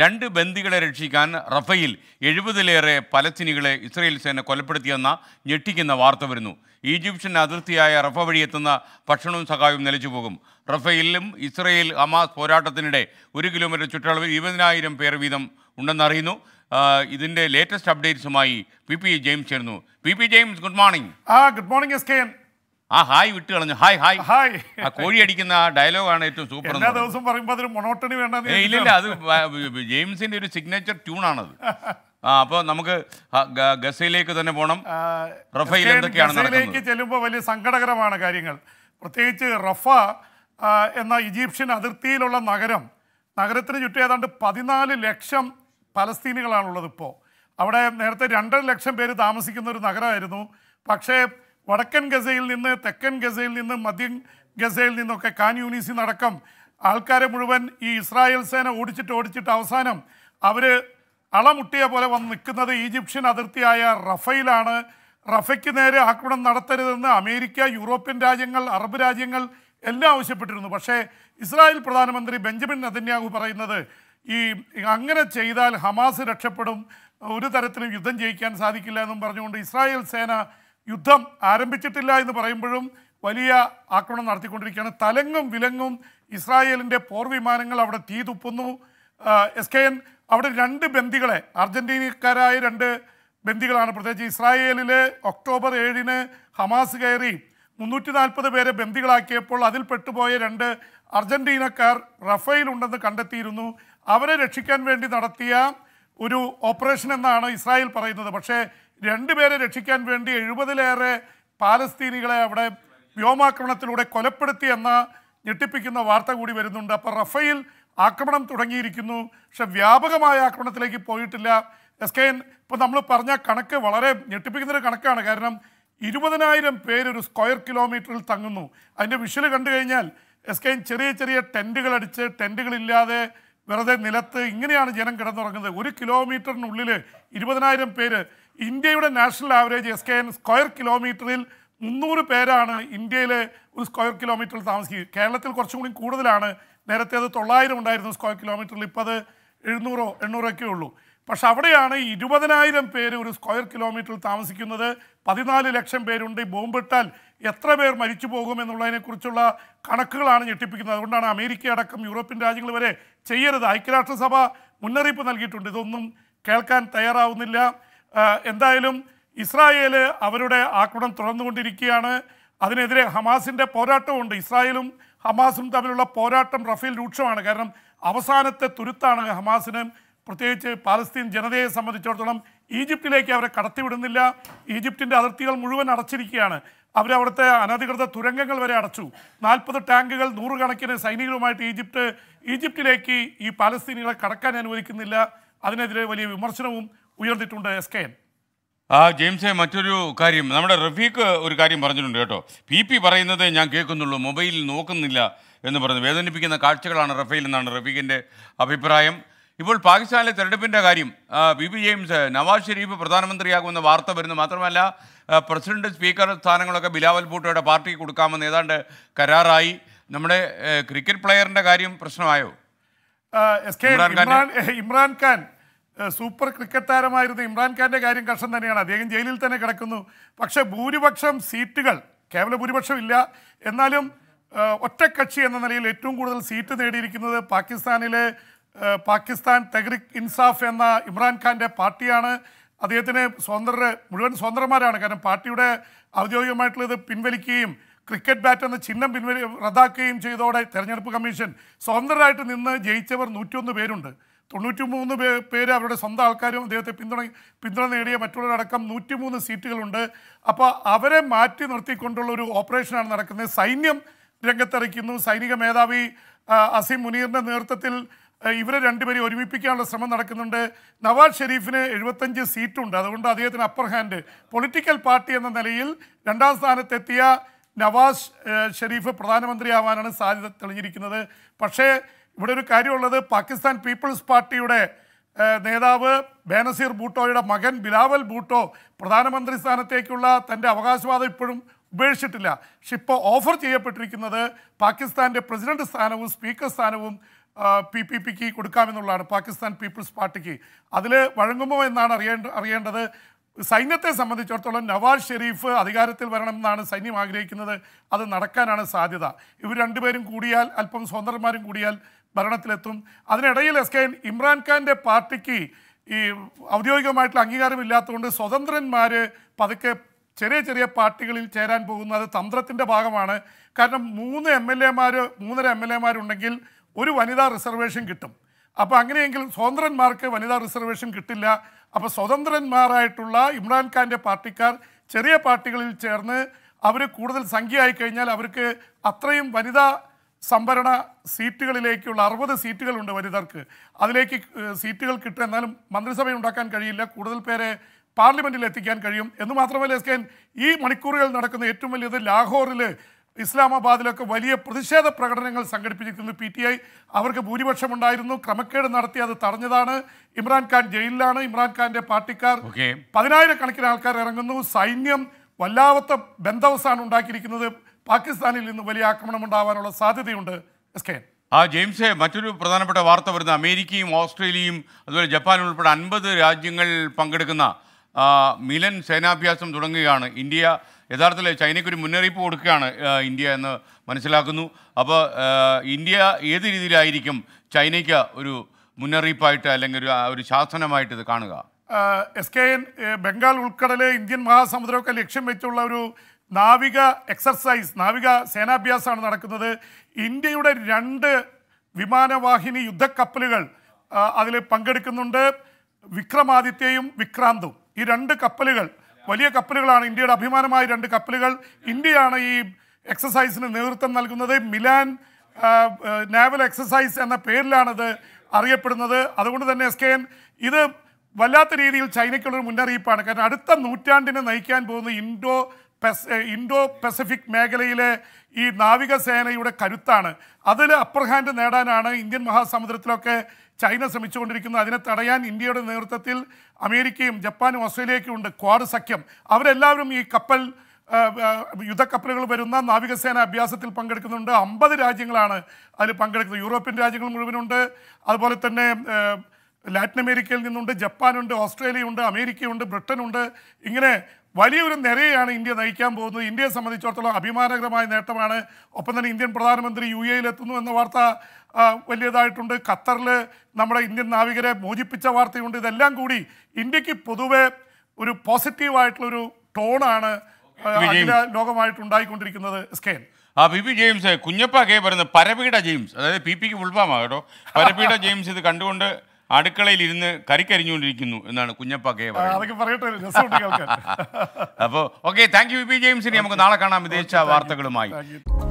രണ്ട് ബന്ദികളെ രക്ഷിക്കാൻ റഫയിൽ എഴുപതിലേറെ പലസ്തീനികളെ ഇസ്രയേൽ സേന കൊലപ്പെടുത്തിയെന്ന ഞെട്ടിക്കുന്ന വാർത്ത വരുന്നു ഈജിപ്ഷ്യൻ അതിർത്തിയായ റഫ എത്തുന്ന ഭക്ഷണവും സഹായവും പോകും റഫയിലും ഇസ്രയേൽ ഹമാസ് പോരാട്ടത്തിനിടെ ഒരു കിലോമീറ്റർ ചുറ്റളവിൽ ഇരുപതിനായിരം പേർ വീതം ഉണ്ടെന്നറിയുന്നു ഇതിൻ്റെ ലേറ്റസ്റ്റ് അപ്ഡേറ്റ്സുമായി പി പി ജെയിംസ് ചേർന്നു P P James good morning ആ ഗുഡ് മോർണിംഗ് എസ് കെ ആ ഹായ് വിട്ട് കളഞ്ഞു ഹായ് ഹായ് ഹായ് ആ കോഴി അടിക്കുന്ന ആ ഡയലോഗാണ് ഏറ്റവും സൂപ്പർ ദിവസം പറയുമ്പോൾ അതിന് വേണ്ട ഇല്ലില്ല അത് ജെയിംസിന്റെ ഒരു സിഗ്നേച്ചർ ട്യൂണാണത് ആ അപ്പോൾ നമുക്ക് ഗസയിലേക്ക് തന്നെ പോകണം റഫയിൽ എന്തൊക്കെയാണ് ഗസയിലേക്ക് ചെല്ലുമ്പോൾ വലിയ സങ്കടകരമാണ് കാര്യങ്ങൾ പ്രത്യേകിച്ച് റഫ എന്ന ഈജിപ്ഷ്യൻ അതിർത്തിയിലുള്ള നഗരം നഗരത്തിന് ചുറ്റും ഏതാണ്ട് പതിനാല് ലക്ഷം പലസ്തീനികളാണുള്ളത് ഇപ്പോൾ അവിടെ നേരത്തെ രണ്ടര ലക്ഷം പേര് താമസിക്കുന്ന ഒരു നഗരമായിരുന്നു പക്ഷേ വടക്കൻ ഗസയിൽ നിന്ന് തെക്കൻ ഗസയിൽ നിന്ന് മധ്യ ഗസയിൽ നിന്നൊക്കെ കാൻ യൂണിസി നടക്കം ആൾക്കാരെ മുഴുവൻ ഈ ഇസ്രായേൽ സേന ഓടിച്ചിട്ട് ഓടിച്ചിട്ട് അവസാനം അവർ അളമുട്ടിയ പോലെ വന്ന് നിൽക്കുന്നത് ഈജിപ്ഷ്യൻ അതിർത്തിയായ റഫയിലാണ് റഫയ്ക്ക് നേരെ ആക്രമണം നടത്തരുതെന്ന് അമേരിക്ക യൂറോപ്യൻ രാജ്യങ്ങൾ അറബ് രാജ്യങ്ങൾ എല്ലാം ആവശ്യപ്പെട്ടിരുന്നു പക്ഷേ ഇസ്രായേൽ പ്രധാനമന്ത്രി ബെഞ്ചമിൻ നദന്യാഹു പറയുന്നത് ഈ അങ്ങനെ ചെയ്താൽ ഹമാസ് രക്ഷപ്പെടും ഒരു തരത്തിലും യുദ്ധം ജയിക്കാൻ സാധിക്കില്ല എന്നും പറഞ്ഞുകൊണ്ട് ഇസ്രായേൽ സേന യുദ്ധം ആരംഭിച്ചിട്ടില്ല എന്ന് പറയുമ്പോഴും വലിയ ആക്രമണം നടത്തിക്കൊണ്ടിരിക്കുകയാണ് തലങ്ങും വിലങ്ങും ഇസ്രായേലിൻ്റെ പോർ വിമാനങ്ങൾ അവിടെ തീ തുപ്പുന്നു എസ് കെ എൻ അവിടെ രണ്ട് ബന്ദികളെ അർജൻറ്റീനക്കാരായ രണ്ട് ബന്ദികളാണ് പ്രത്യേകിച്ച് ഇസ്രായേലിൽ ഒക്ടോബർ ഏഴിന് ഹമാസ് കയറി മുന്നൂറ്റി നാൽപ്പത് പേരെ ബന്ദികളാക്കിയപ്പോൾ അതിൽ പെട്ടുപോയ രണ്ട് അർജൻറ്റീനക്കാർ റഫയിലുണ്ടെന്ന് കണ്ടെത്തിയിരുന്നു അവരെ രക്ഷിക്കാൻ വേണ്ടി നടത്തിയ ഒരു ഓപ്പറേഷൻ എന്നാണ് ഇസ്രായേൽ പറയുന്നത് പക്ഷേ രണ്ടുപേരെ രക്ഷിക്കാൻ വേണ്ടി എഴുപതിലേറെ പാലസ്തീനികളെ അവിടെ വ്യോമാക്രമണത്തിലൂടെ കൊലപ്പെടുത്തി എന്ന ഞെട്ടിപ്പിക്കുന്ന വാർത്ത കൂടി വരുന്നുണ്ട് അപ്പോൾ റഫയിൽ ആക്രമണം തുടങ്ങിയിരിക്കുന്നു പക്ഷെ വ്യാപകമായ ആക്രമണത്തിലേക്ക് പോയിട്ടില്ല എസ് കെ എൻ ഇപ്പം നമ്മൾ പറഞ്ഞ കണക്ക് വളരെ ഞെട്ടിപ്പിക്കുന്നൊരു കണക്കാണ് കാരണം ഇരുപതിനായിരം പേരൊരു സ്ക്വയർ കിലോമീറ്ററിൽ തങ്ങുന്നു അതിൻ്റെ വിഷല് കണ്ടു കഴിഞ്ഞാൽ എസ് കെ എൻ ചെറിയ ചെറിയ ടെൻറ്റുകൾ അടിച്ച് ടെൻറ്റുകളില്ലാതെ വെറുതെ നിലത്ത് ഇങ്ങനെയാണ് ജനം കിടന്നുറങ്ങുന്നത് ഒരു കിലോമീറ്ററിനുള്ളിൽ ഇരുപതിനായിരം പേര് ഇന്ത്യയുടെ national average S K N square കിലോമീറ്ററിൽ മുന്നൂറ് പേരാണ് ഇന്ത്യയിലെ ഒരു സ്ക്വയർ കിലോമീറ്ററിൽ താമസിക്കുക കേരളത്തിൽ കുറച്ചും കൂടി കൂടുതലാണ് നേരത്തെ അത് തൊള്ളായിരം ഉണ്ടായിരുന്നു സ്ക്വയർ കിലോമീറ്ററിൽ ഇപ്പോൾ അത് എഴുന്നൂറോ എണ്ണൂറൊക്കെ ഉള്ളൂ പക്ഷെ അവിടെയാണ് ഇരുപതിനായിരം പേര് ഒരു സ്ക്വയർ കിലോമീറ്ററിൽ താമസിക്കുന്നത് പതിനാല് ലക്ഷം പേരുണ്ട് ബോംബിട്ടാൽ എത്ര പേർ മരിച്ചു എന്നുള്ളതിനെക്കുറിച്ചുള്ള കണക്കുകളാണ് ഞെട്ടിപ്പിക്കുന്നത് അതുകൊണ്ടാണ് അമേരിക്ക അടക്കം യൂറോപ്യൻ രാജ്യങ്ങൾ വരെ ചെയ്യരുത് ഐക്യരാഷ്ട്രസഭ മുന്നറിയിപ്പ് നൽകിയിട്ടുണ്ട് ഇതൊന്നും കേൾക്കാൻ തയ്യാറാവുന്നില്ല എന്തായാലും ഇസ്രായേൽ അവരുടെ ആക്രമണം തുടർന്നുകൊണ്ടിരിക്കുകയാണ് അതിനെതിരെ ഹമാസിൻ്റെ പോരാട്ടമുണ്ട് ഇസ്രായേലും ഹമാസും തമ്മിലുള്ള പോരാട്ടം റഫേൽ രൂക്ഷമാണ് കാരണം അവസാനത്തെ തുരുത്താണ് ഹമാസിന് പ്രത്യേകിച്ച് പാലസ്തീൻ ജനതയെ സംബന്ധിച്ചിടത്തോളം ഈജിപ്തിലേക്ക് അവരെ കടത്തിവിടുന്നില്ല ഈജിപ്തിൻ്റെ അതിർത്തികൾ മുഴുവൻ അടച്ചിരിക്കുകയാണ് അവരവിടുത്തെ അനധികൃത തുരങ്കങ്ങൾ വരെ അടച്ചു നാൽപ്പത് ടാങ്കുകൾ നൂറുകണക്കിന് സൈനികരുമായിട്ട് ഈജിപ്ത് ഈജിപ്തിലേക്ക് ഈ പാലസ്തീനികളെ കടക്കാൻ അനുവദിക്കുന്നില്ല അതിനെതിരെ വലിയ വിമർശനവും ഉയർന്നിട്ടുണ്ട് എസ് കെ എൻ ആ ജെയിംസെ മറ്റൊരു കാര്യം നമ്മുടെ റഫീഖ് ഒരു കാര്യം പറഞ്ഞിട്ടുണ്ട് കേട്ടോ പി പി പറയുന്നത് ഞാൻ കേൾക്കുന്നുള്ളൂ മൊബൈൽ നോക്കുന്നില്ല എന്ന് പറഞ്ഞു വേദനിപ്പിക്കുന്ന കാഴ്ചകളാണ് റഫേൽ എന്നാണ് റഫീഖിൻ്റെ അഭിപ്രായം ഇപ്പോൾ പാകിസ്ഥാനിലെ തെരഞ്ഞെടുപ്പിൻ്റെ കാര്യം P P James Nawaz Sharif പ്രധാനമന്ത്രിയാകുമെന്ന വാർത്ത വരുന്നു മാത്രമല്ല പ്രസിഡന്റ് സ്പീക്കർ സ്ഥാനങ്ങളൊക്കെ ബിലാവൽ ഭൂട്ടോയുടെ പാർട്ടിക്ക് കൊടുക്കാമെന്ന് ഏതാണ്ട് കരാറായി നമ്മുടെ ക്രിക്കറ്റ് പ്ലെയറിൻ്റെ കാര്യം പ്രശ്നമായോ ഇമ്രാൻ ഖാൻ സൂപ്പർ ക്രിക്കറ്റ് താരമായിരുന്ന ഇമ്രാൻഖാൻ്റെ കാര്യം കഷ്ടം തന്നെയാണ് അദ്ദേഹം ജയിലിൽ തന്നെ കിടക്കുന്നു പക്ഷേ ഭൂരിപക്ഷം സീറ്റുകൾ കേവല ഭൂരിപക്ഷം ഇല്ല എന്നാലും ഒറ്റക്കക്ഷി എന്ന നിലയിൽ ഏറ്റവും കൂടുതൽ സീറ്റ് നേടിയിരിക്കുന്നത് പാകിസ്ഥാനിലെ പാകിസ്ഥാൻ തെഹ്രിക് ഇൻസാഫ് എന്ന ഇമ്രാൻഖാൻ്റെ പാർട്ടിയാണ് അദ്ദേഹത്തിന് സ്വതന്ത്ര മുഴുവൻ സ്വതന്ത്രമാരാണ് കാരണം പാർട്ടിയുടെ ഔദ്യോഗികമായിട്ടുള്ളത് പിൻവലിക്കുകയും ക്രിക്കറ്റ് ബാറ്റ് എന്ന ചിഹ്നം പിൻവലി റദ്ദാക്കുകയും ചെയ്തതോടെ തെരഞ്ഞെടുപ്പ് കമ്മീഷൻ സ്വതന്ത്രരായിട്ട് നിന്ന് ജയിച്ചവർ നൂറ്റിയൊന്ന് പേരുണ്ട് തൊണ്ണൂറ്റി മൂന്ന് പേര് അവരുടെ സ്വന്തം ആൾക്കാരും അദ്ദേഹത്തെ പിന്തുണ പിന്തുണ നേടിയ മറ്റുള്ളവരടക്കം നൂറ്റിമൂന്ന് സീറ്റുകളുണ്ട് അപ്പോൾ അവരെ മാറ്റി നിർത്തിക്കൊണ്ടുള്ള ഒരു ഓപ്പറേഷനാണ് നടക്കുന്നത് സൈന്യം രംഗത്തിറക്കുന്നു സൈനിക മേധാവി അസീം മുനീറിൻ്റെ നേതൃത്വത്തിൽ ഇവരെ രണ്ടുപേരെയും ഒരുമിപ്പിക്കാനുള്ള ശ്രമം നടക്കുന്നുണ്ട് നവാസ് ഷെരീഫിന് എഴുപത്തഞ്ച് സീറ്റുണ്ട് അതുകൊണ്ട് അദ്ദേഹത്തിന് അപ്പർ ഹാൻഡ് പൊളിറ്റിക്കൽ പാർട്ടി എന്ന നിലയിൽ രണ്ടാം സ്ഥാനത്തെത്തിയ നവാസ് ഷെരീഫ് പ്രധാനമന്ത്രിയാവാനാണ് സാധ്യത തെളിഞ്ഞിരിക്കുന്നത് പക്ഷേ ഇവിടെ ഒരു കാര്യമുള്ളത് പാകിസ്ഥാൻ പീപ്പിൾസ് പാർട്ടിയുടെ നേതാവ് ബേനസീർ ബൂട്ടോയുടെ മകൻ ബിലാവൽ ബൂട്ടോ പ്രധാനമന്ത്രി സ്ഥാനത്തേക്കുള്ള തൻ്റെ അവകാശവാദം ഇപ്പോഴും ഉപേക്ഷിച്ചിട്ടില്ല പക്ഷെ ഇപ്പോൾ ഓഫർ ചെയ്യപ്പെട്ടിരിക്കുന്നത് പാകിസ്ഥാൻ്റെ പ്രസിഡന്റ് സ്ഥാനവും സ്പീക്കർ സ്ഥാനവും പി പി പിക്ക് കൊടുക്കാമെന്നുള്ളതാണ് പാകിസ്ഥാൻ പീപ്പിൾസ് പാർട്ടിക്ക് അതിൽ വഴങ്ങുമോ എന്നാണ് അറിയേണ്ട അറിയേണ്ടത് സൈന്യത്തെ സംബന്ധിച്ചിടത്തോളം നവാസ് ഷെരീഫ് അധികാരത്തിൽ വരണം എന്നാണ് സൈന്യം ആഗ്രഹിക്കുന്നത് അത് നടക്കാനാണ് സാധ്യത ഇവർ രണ്ടുപേരും കൂടിയാൽ അല്പം സ്വതന്ത്രന്മാരും കൂടിയാൽ ഭരണത്തിലെത്തും അതിനിടയിൽ എസ് കെ ഇമ്രാൻഖാൻ്റെ പാർട്ടിക്ക് ഈ ഔദ്യോഗികമായിട്ടുള്ള അംഗീകാരമില്ലാത്തതുകൊണ്ട് സ്വതന്ത്രന്മാർ പതുക്കെ ചെറിയ ചെറിയ പാർട്ടികളിൽ ചേരാൻ പോകുന്നത് അത് തന്ത്രത്തിൻ്റെ ഭാഗമാണ് കാരണം മൂന്ന് എം എൽ എമാർ മൂന്നര എം എൽ എമാരുണ്ടെങ്കിൽ ഒരു വനിതാ റിസർവേഷൻ കിട്ടും അപ്പോൾ അങ്ങനെയെങ്കിൽ സ്വതന്ത്രന്മാർക്ക് വനിതാ റിസർവേഷൻ കിട്ടില്ല അപ്പോൾ സ്വതന്ത്രന്മാരായിട്ടുള്ള ഇമ്രാൻഖാന്റെ പാർട്ടിക്കാർ ചെറിയ പാർട്ടികളിൽ ചേർന്ന് അവർ കൂടുതൽ സംഖ്യയായി കഴിഞ്ഞാൽ അവർക്ക് അത്രയും വനിതാ സംഭരണ സീറ്റുകളിലേക്കുള്ള അറുപത് സീറ്റുകളുണ്ട് വനിതർക്ക് അതിലേക്ക് സീറ്റുകൾ കിട്ടും എന്നാലും മന്ത്രിസഭയിൽ ഉണ്ടാക്കാൻ കഴിയില്ല കൂടുതൽ പേരെ പാർലമെന്റിൽ എത്തിക്കാൻ കഴിയും എന്ന് മാത്രമല്ല എസ് ഈ മണിക്കൂറുകൾ നടക്കുന്ന ഏറ്റവും വലിയത് ലാഹോറിൽ ഇസ്ലാമാബാദിലൊക്കെ വലിയ പ്രതിഷേധ പ്രകടനങ്ങൾ സംഘടിപ്പിച്ചിരിക്കുന്നു പി ടി ഐ അവർക്ക് ഭൂരിപക്ഷമുണ്ടായിരുന്നു ക്രമക്കേട് നടത്തി അത് തടഞ്ഞതാണ് ഇമ്രാൻഖാൻ ജയിലിലാണ് ഇമ്രാൻഖാന്റെ പാർട്ടിക്കാർ പതിനായിരക്കണക്കിന് ആൾക്കാർ ഇറങ്ങുന്നു സൈന്യം വല്ലാത്ത ബന്ധവസാണ് ഉണ്ടാക്കിയിരിക്കുന്നത് പാകിസ്ഥാനിൽ നിന്ന് വലിയ ആക്രമണം ഉണ്ടാവാനുള്ള സാധ്യതയുണ്ട് എസ് കെ ആ ജെയിംസ് മറ്റൊരു പ്രധാനപ്പെട്ട വാർത്ത വരുന്നത് അമേരിക്കയും ഓസ്ട്രേലിയയും അതുപോലെ ജപ്പാനും ഉൾപ്പെടെ അൻപത് രാജ്യങ്ങൾ പങ്കെടുക്കുന്ന മിലൻ സേനാഭ്യാസം തുടങ്ങുകയാണ് ഇന്ത്യ യഥാർത്ഥത്തിൽ ചൈനയ്ക്ക് ഒരു മുന്നറിയിപ്പ് കൊടുക്കുകയാണ് ഇന്ത്യ എന്ന് മനസ്സിലാക്കുന്നു അപ്പോൾ ഇന്ത്യ ഏത് രീതിയിലായിരിക്കും ചൈനയ്ക്ക് ഒരു മുന്നറിയിപ്പായിട്ട് അല്ലെങ്കിൽ ഒരു ഒരു ശാസനമായിട്ട് ഇത് കാണുക എസ് കെ എൻ ബംഗാൾ ഉൾക്കടലെ ഇന്ത്യൻ മഹാസമുദ്രമൊക്കെ ലക്ഷ്യം വെച്ചുള്ള ഒരു നാവിക എക്സർസൈസ് നാവിക സേനാഭ്യാസമാണ് നടക്കുന്നത് ഇന്ത്യയുടെ രണ്ട് വിമാനവാഹിനി യുദ്ധക്കപ്പലുകൾ അതിൽ പങ്കെടുക്കുന്നുണ്ട് വിക്രമാദിത്യയും വിക്രാന്തും ഈ രണ്ട് കപ്പലുകൾ വലിയ കപ്പലുകളാണ് ഇന്ത്യയുടെ അഭിമാനമായ രണ്ട് കപ്പലുകൾ ഇന്ത്യയാണ് ഈ എക്സസൈസിന് നേതൃത്വം നൽകുന്നത് മിലാൻ നാവൽ എക്സസൈസ് എന്ന പേരിലാണത് അറിയപ്പെടുന്നത് അതുകൊണ്ട് തന്നെ എസ് കെ എൻ ഇത് വല്ലാത്ത രീതിയിൽ ചൈനയ്ക്കുള്ളൊരു മുന്നറിയിപ്പാണ് കാരണം അടുത്ത നൂറ്റാണ്ടിനെ നയിക്കാൻ പോകുന്ന ഇൻഡോ ഇൻഡോ പസഫിക് മേഖലയിലെ ഈ നാവികസേനയുടെ കരുത്താണ് അതിൽ അപ്പർ ഹാൻഡ് നേടാനാണ് ഇന്ത്യൻ മഹാസമുദ്രത്തിലൊക്കെ ചൈന ശ്രമിച്ചുകൊണ്ടിരിക്കുന്നത് അതിനെ തടയാൻ ഇന്ത്യയുടെ നേതൃത്വത്തിൽ അമേരിക്കയും ജപ്പാനും ഓസ്ട്രേലിയയൊക്കെ ഉണ്ട് ക്വാഡ് സഖ്യം അവരെല്ലാവരും ഈ കപ്പൽ യുദ്ധക്കപ്പലുകൾ വരുന്ന നാവികസേന അഭ്യാസത്തിൽ പങ്കെടുക്കുന്നുണ്ട് അമ്പത് രാജ്യങ്ങളാണ് അതിൽ പങ്കെടുക്കുന്നത് യൂറോപ്യൻ രാജ്യങ്ങൾ മുഴുവനുണ്ട് അതുപോലെ തന്നെ ലാറ്റിൻ അമേരിക്കയിൽ നിന്നുണ്ട് ജപ്പാനുണ്ട് ഓസ്ട്രേലിയ ഉണ്ട് അമേരിക്കയുണ്ട് ബ്രിട്ടനുണ്ട് ഇങ്ങനെ വലിയൊരു നിരയാണ് ഇന്ത്യ നയിക്കാൻ പോകുന്നത് ഇന്ത്യയെ സംബന്ധിച്ചിടത്തോളം അഭിമാനകരമായ നേട്ടമാണ് ഒപ്പം തന്നെ ഇന്ത്യൻ പ്രധാനമന്ത്രി യു എത്തുന്നു എന്ന വാർത്ത വലിയതായിട്ടുണ്ട് ഖത്തറിൽ നമ്മുടെ ഇന്ത്യൻ നാവികരെ മോചിപ്പിച്ച വാർത്തയുണ്ട് ഇതെല്ലാം കൂടി ഇന്ത്യക്ക് പൊതുവെ ഒരു പോസിറ്റീവായിട്ടുള്ളൊരു ടോണാണ് ലോകമായിട്ട് ഉണ്ടായിക്കൊണ്ടിരിക്കുന്നത് സ്കെയിൻ ആ P P James Kunjappa K പറയുന്നത് പരപീഡ ജെയിംസ് അതായത് പി പിക്ക് ഉൾഭാമാ കേട്ടോ പരപീഡ ജെയിംസ് ഇത് കണ്ടുകൊണ്ട് അടുക്കളയിൽ ഇരുന്ന് കരിക്കരിഞ്ഞുകൊണ്ടിരിക്കുന്നു എന്നാണ് കുഞ്ഞപ്പ കെ അപ്പോൾ ഓക്കെ താങ്ക് യു വി ജെയിംസിനെ നമുക്ക് നാളെ കാണാം വിദേശ വാർത്തകളുമായി